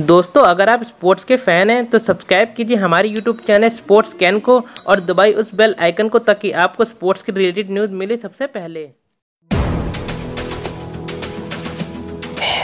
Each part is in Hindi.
दोस्तों अगर आप स्पोर्ट्स के फैन हैं तो सब्सक्राइब कीजिए हमारे यूट्यूब चैनल स्पोर्ट्स कैन को और दबाई उस बेल आइकन को ताकि आपको स्पोर्ट्स के रिलेटेड न्यूज़ मिले सबसे पहले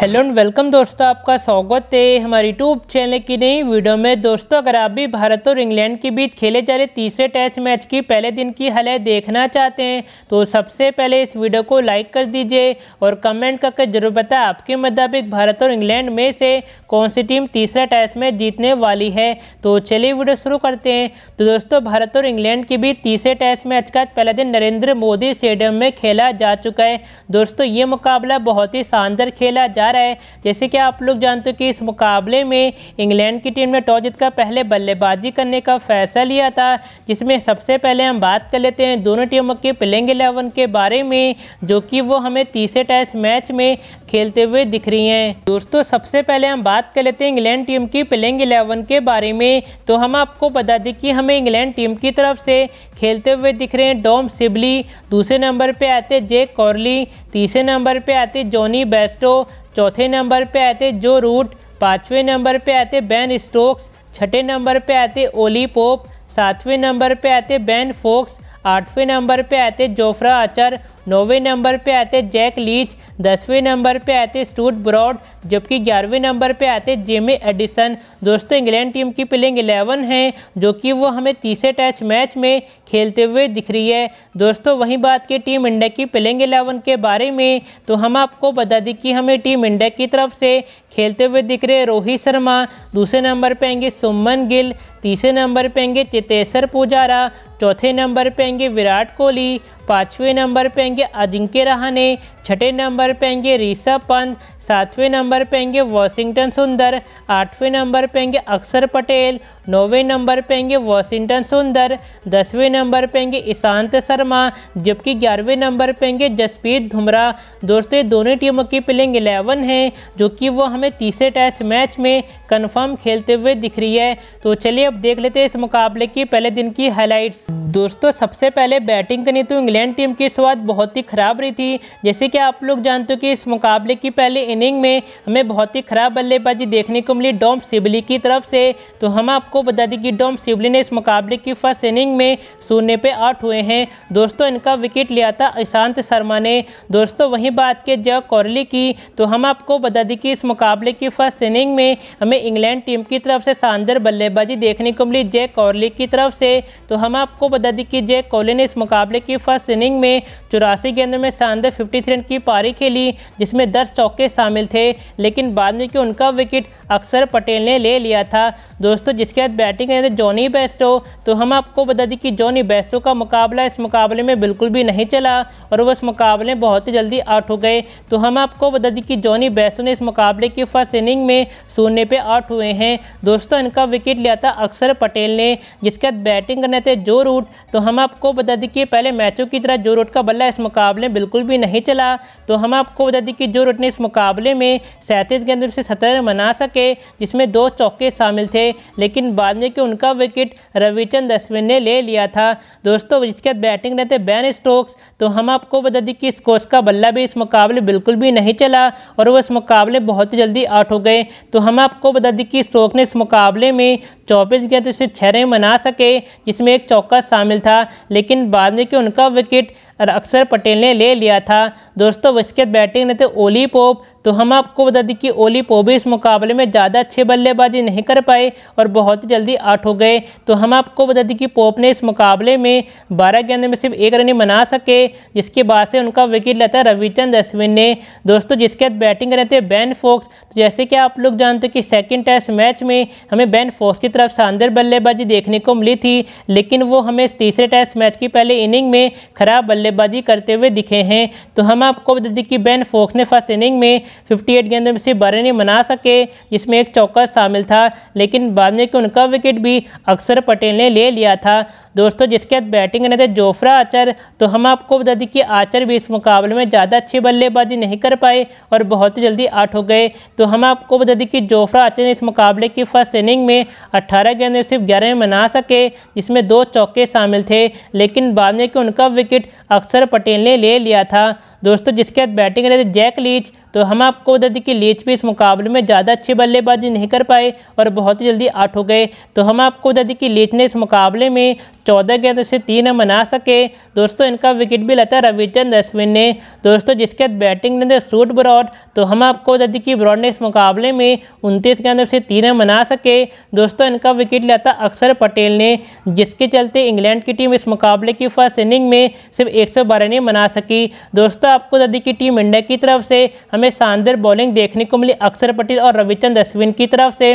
हेलो एंड वेलकम दोस्तों आपका स्वागत है हमारे यूट्यूब चैनल की नई वीडियो में दोस्तों अगर आप भी भारत और इंग्लैंड के बीच खेले जा रहे तीसरे टेस्ट मैच की पहले दिन की हालत देखना चाहते हैं तो सबसे पहले इस वीडियो को लाइक कर दीजिए और कमेंट करके जरूर बताएं आपके मुताबिक भारत और इंग्लैंड में से कौन सी टीम तीसरा टेस्ट मैच जीतने वाली है तो चलिए वीडियो शुरू करते हैं तो दोस्तों भारत और इंग्लैंड के बीच तीसरे टेस्ट मैच का पहला दिन नरेंद्र मोदी स्टेडियम में खेला जा चुका है दोस्तों ये मुकाबला बहुत ही शानदार खेला जा रहा है जैसे कि आप लोग जानते हो कि इस मुकाबले में इंग्लैंड की टीम ने टॉस जीतकर पहले बल्लेबाजी करने का फैसला लिया था जिसमें सबसे पहले हम बात कर लेते हैं दोनों टीमों के प्लेइंग एलेवन के बारे में जो कि वो हमें तीसरे टेस्ट मैच में खेलते हुए दिख रही हैं दोस्तों सबसे पहले हम बात कर लेते हैं इंग्लैंड टीम की प्लेइंग एलेवन के बारे में तो हम आपको बता दें कि हमें इंग्लैंड टीम की तरफ से खेलते हुए दिख रहे हैं डोम सिबली दूसरे नंबर पे आते जेक कॉर्ली तीसरे नंबर पे आते जॉनी बेस्टो चौथे नंबर पे आते जो रूट पाँचवें नंबर पे आते बैन स्टोक्स छठे नंबर पे आते ओली पोप सातवें नंबर पे आते बैन फोक्स आठवें नंबर पे आते जोफ्रा आचर नौवें नंबर पे आते जैक लीच दसवें नंबर पे आते स्टूट ब्रॉड जबकि ग्यारहवें नंबर पे आते जेमी एडिसन दोस्तों इंग्लैंड टीम की प्लेइंग एलेवन है जो कि वो हमें तीसरे टेस्ट मैच में खेलते हुए दिख रही है दोस्तों वहीं बात की टीम इंडिया की प्लेइंग एलेवन के बारे में तो हम आपको बता दें कि हमें टीम इंडिया की तरफ से खेलते हुए दिख रहे रोहित शर्मा दूसरे नंबर पर आएंगे सुमन गिल तीसरे नंबर पर आएंगे चितेश्वर पुजारा चौथे नंबर पर आएंगे विराट कोहली पाँचवें नंबर पे आएंगे अजिंक्य रहाने छठे नंबर पे आएंगे ऋषभ पंत सातवें नंबर पे आएंगे वॉशिंगटन सुंदर आठवें नंबर पे आएंगे अक्षर पटेल नौवें नंबर पे आएंगे वॉशिंगटन सुंदर दसवें नंबर पे आएंगे ईशांत शर्मा जबकि ग्यारहवें नंबर पे आएंगे जसप्रीत बुमराह दोस्तों दोनों टीमों की प्लेइंग एलेवन है जो कि वो हमें तीसरे टेस्ट मैच में कन्फर्म खेलते हुए दिख रही है तो चलिए अब देख लेते हैं इस मुकाबले की पहले दिन की हाईलाइट्स दोस्तों सबसे पहले बैटिंग करनी तो इंग्लैंड टीम की शुरुआत बहुत ही ख़राब रही थी जैसे कि आप लोग जानते हो कि इस मुकाबले की पहले इनिंग में हमें बहुत ही ख़राब बल्लेबाजी देखने को मिली डॉम सिबली की तरफ से तो हम आपको बता दें कि डॉम सिबली ने इस मुकाबले की फर्स्ट इनिंग में शून्य पर आउट हुए हैं दोस्तों इनका विकेट लिया था ईशांत शर्मा ने दोस्तों वहीं बात के जय कोरली की तो हम आपको बता दें कि इस मुकाबले की फर्स्ट इनिंग में हमें इंग्लैंड टीम की तरफ से शानदार बल्लेबाजी देखने को मिली जय कोरली की तरफ से तो हम आपको बता मदद की जय कोहली ने इस मुकाबले की फर्स्ट इनिंग में चौरासी गेंदों में शानदार फिफ्टी थ्री रन की पारी खेली जिसमें दस चौके शामिल थे लेकिन बाद में कि उनका विकेट अक्सर पटेल ने ले लिया था दोस्तों जिसके बाद बैटिंग करते जॉनी बेस्टो तो हम आपको बता दें कि जॉनी बेस्टो का मुकाबला इस मुकाबले में बिल्कुल भी नहीं चला और वह इस मुकाबले में बहुत ही जल्दी आउट हो गए तो हम आपको बता दें कि जॉनी बेस्टो ने इस मुकाबले की फर्स्ट इनिंग में शून्य पे आउट हुए हैं दोस्तों इनका विकेट लिया था अक्सर पटेल ने जिसके बाद बैटिंग करने थे जो रूट तो हम आपको बता दें कि पहले मैचों की तरह जो रोट का बल्ला इस मुकाबले में बिल्कुल भी नहीं चला तो हम आपको बता दें कि जो रोट ने इस मुकाबले में सैंतीस गेंदों से सत्रह बना सके जिसमें दो चौके शामिल थे लेकिन बाद में कि उनका विकेट रविचंद अश्विन ने ले लिया था दोस्तों जिसके बाद बैटिंग रहते बैन स्टोक्स तो हम आपको बता दें कि स्कोर्स का बल्ला भी इस मुकाबले बिल्कुल भी नहीं चला और वो इस मुकाबले बहुत ही जल्दी आउट हो गए तो हम आपको बता दें कि स्टोक ने इस मुकाबले में चौबीस गेंद उसे छह रन बना सके जिसमें एक चौका शामिल था लेकिन बाद में कि उनका विकेट और अक्षर पटेल ने ले लिया था दोस्तों इसके बाद बैटिंग ने थे तो ओली पोप तो हम आपको बता दें कि ओली पोप भी इस मुकाबले में ज़्यादा अच्छे बल्लेबाजी नहीं कर पाए और बहुत ही जल्दी आउट हो गए तो हम आपको बता दें कि पोप ने इस मुकाबले में बारह गेंदों में सिर्फ एक रन ही बना सके जिसके बाद से उनका विकेट लेता रविचंद अश्विन ने दोस्तों जिसके बाद बैटिंग कर रहे थे बैन फोक्स तो जैसे कि आप लोग जानते कि सेकेंड टेस्ट मैच में हमें बैन फोक्स की तरफ शानदार बल्लेबाजी देखने को मिली थी लेकिन वो हमें तीसरे टेस्ट मैच की पहले इनिंग में खराब बल्ले बल्लेबाजी करते हुए दिखे हैं तो हम आपको बता दें कि बेन फोक्स ने फर्स्ट इनिंग में 58 गेंदों में से बारह नहीं बना सके जिसमें एक चौका शामिल था लेकिन बाद में कि उनका विकेट भी अक्सर पटेल ने ले लिया था दोस्तों जिसके बाद बैटिंग करने थे जोफ्रा आचर तो हम आपको बता दें कि आचर भी इस मुकाबले में ज़्यादा अच्छी बल्लेबाजी नहीं कर पाए और बहुत ही जल्दी आउट हो गए तो हम आपको बता दें कि जोफ्रा आचर ने इस मुकाबले की फर्स्ट इनिंग में अट्ठारह में सिर्फ ग्यारह में बना सके जिसमें दो चौके शामिल थे लेकिन बाद में कि उनका विकेट अक्षर पटेल ने ले लिया था दोस्तों जिसके बाद बैटिंग रहे थे जैक लीच तो हम आपको बता दें कि लीच भी इस मुकाबले में ज़्यादा अच्छी बल्लेबाजी नहीं कर पाए और बहुत ही जल्दी आउट हो गए तो हम आपको बता दें कि लीच ने इस मुकाबले में चौदह गेंदों से तीन रन बना सके दोस्तों इनका विकेट भी लता रविचंद अश्विन ने दोस्तों जिसके बाद बैटिंग थे सूट ब्रॉड तो हम आपको बता दें कि ब्रॉड ने इस मुकाबले में उनतीस गेंदों से तीन रन बना सके दोस्तों इनका विकेट लिया था अक्षर पटेल ने जिसके चलते इंग्लैंड की टीम इस मुकाबले की फर्स्ट इनिंग में सिर्फ एक बारह रनें बना सकी दोस्तों आपको बता दी कि टीम इंडिया की तरफ से हमें शानदार बॉलिंग देखने को मिली अक्षर पटेल और रविचंद अश्विन की तरफ से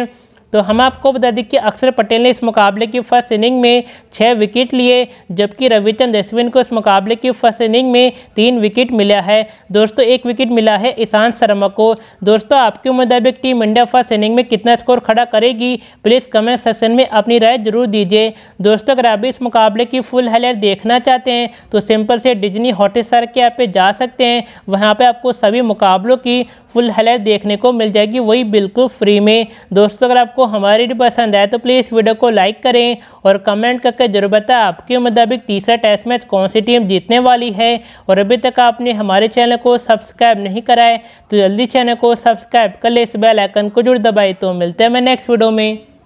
तो हम आपको बता दें कि अक्षर पटेल ने इस मुकाबले की फर्स्ट इनिंग में छः विकेट लिए जबकि रविचंद अश्विन को इस मुकाबले की फर्स्ट इनिंग में तीन विकेट मिला है दोस्तों एक विकेट मिला है ईशांत शर्मा को दोस्तों आपके मुताबिक टीम इंडिया फर्स्ट इनिंग में कितना स्कोर खड़ा करेगी प्लीज़ कमेंट सेक्शन में अपनी राय जरूर दीजिए दोस्तों अगर आप इस मुकाबले की फुल हाईलाइट देखना चाहते हैं तो सिंपल से डिजनी हॉटस्टार के ऐप पर जा सकते हैं वहाँ पर आपको सभी मुकाबलों की फुल हाईलाइट देखने को मिल जाएगी वही बिल्कुल फ्री में दोस्तों अगर आपको आपको हमारी वीडियो पसंद आए तो प्लीज़ वीडियो को लाइक करें और कमेंट करके जरूर बताएं आपके मुताबिक तीसरा टेस्ट मैच कौन सी टीम जीतने वाली है और अभी तक आपने हमारे चैनल को सब्सक्राइब नहीं कराए तो जल्दी चैनल को सब्सक्राइब कर ले इस बेल आइकन को जरूर दबाए तो मिलते हैं मैं नेक्स्ट वीडियो में